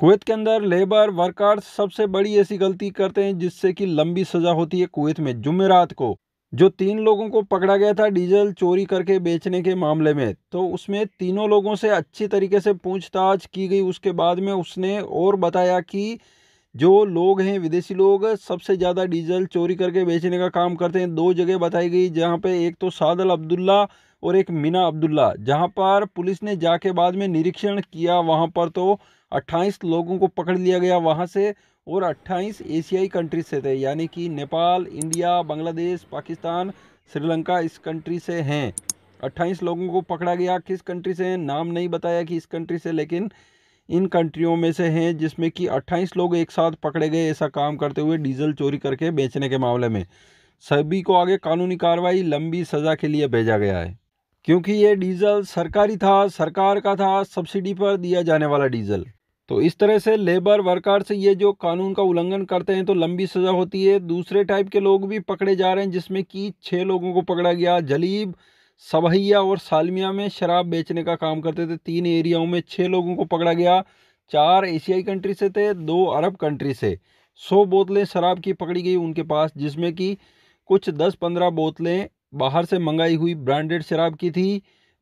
Kuwait के अंदर labour workers सबसे बड़ी ऐसी गलती करते हैं जिससे कि लंबी सज़ा होती है कुवैत में जुमेरात को जो तीन लोगों को पकड़ा गया था डीजल चोरी करके बेचने के मामले में तो उसमें तीनों लोगों से अच्छी तरीके से पूछताछ की गई उसके बाद में उसने और बताया कि जो लोग हैं विदेशी लोग सबसे ज़्यादा डीजल चोरी करके बेचने का काम करते हैं दो जगह बताई गई जहाँ पे एक तो सादल अब्दुल्ला और एक मीना अब्दुल्ला जहां पर पुलिस ने जाके बाद में निरीक्षण किया वहां पर तो 28 लोगों को पकड़ लिया गया वहां से और 28 एशियाई कंट्री से थे यानी कि नेपाल इंडिया बांग्लादेश पाकिस्तान श्रीलंका इस कंट्री से हैं 28 लोगों को पकड़ा गया किस कंट्री से हैं नाम नहीं बताया कि इस कंट्री से लेकिन इन कंट्रियों में से हैं जिसमें कि 28 लोग एक साथ पकड़े गए ऐसा काम करते हुए डीजल चोरी करके बेचने के मामले में सभी को आगे कानूनी कार्रवाई लंबी सज़ा के लिए भेजा गया है क्योंकि ये डीज़ल सरकारी था सरकार का था सब्सिडी पर दिया जाने वाला डीज़ल तो इस तरह से लेबर वर्कर से ये जो कानून का उल्लंघन करते हैं तो लंबी सज़ा होती है दूसरे टाइप के लोग भी पकड़े जा रहे हैं जिसमें कि छः लोगों को पकड़ा गया जलीब सबहिया और सालमिया में शराब बेचने का काम करते थे तीन एरियाओं में छः लोगों को पकड़ा गया चार एशियाई कंट्री से थे दो अरब कंट्री से सौ बोतलें शराब की पकड़ी गई उनके पास जिसमें कि कुछ दस पंद्रह बोतलें बाहर से मंगाई हुई ब्रांडेड शराब की थी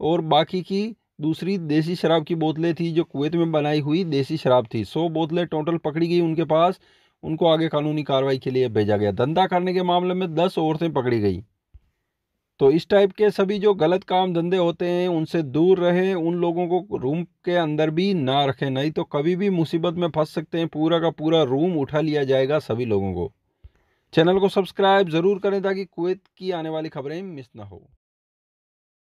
और बाकी की दूसरी देसी शराब की बोतलें थी जो कुवैत में बनाई हुई देसी शराब थी सौ बोतलें टोटल पकड़ी गई उनके पास उनको आगे कानूनी कार्रवाई के लिए भेजा गया धंधा करने के मामले में दस औरतें पकड़ी गई तो इस टाइप के सभी जो गलत काम धंधे होते हैं उनसे दूर रहें उन लोगों को रूम के अंदर भी ना रखें नहीं तो कभी भी मुसीबत में फंस सकते हैं पूरा का पूरा रूम उठा लिया जाएगा सभी लोगों को चैनल को सब्सक्राइब ज़रूर करें ताकि कुवैत की आने वाली खबरें मिस ना हो